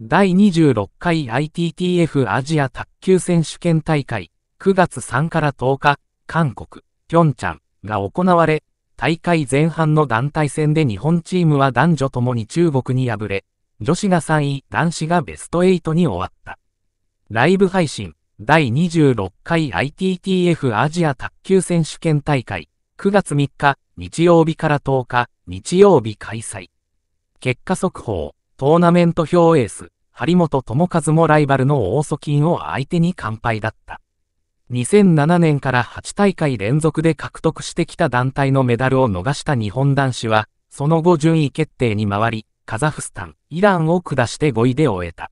第26回 ITTF アジア卓球選手権大会9月3から10日、韓国、ピョンチャンが行われ、大会前半の団体戦で日本チームは男女ともに中国に敗れ、女子が3位、男子がベスト8に終わった。ライブ配信、第26回 ITTF アジア卓球選手権大会、9月3日、日曜日から10日、日曜日開催。結果速報。トーナメント表エース、張本智和もライバルの大祖金を相手に完敗だった。2007年から8大会連続で獲得してきた団体のメダルを逃した日本男子は、その後順位決定に回り、カザフスタン、イランを下して5位で終えた。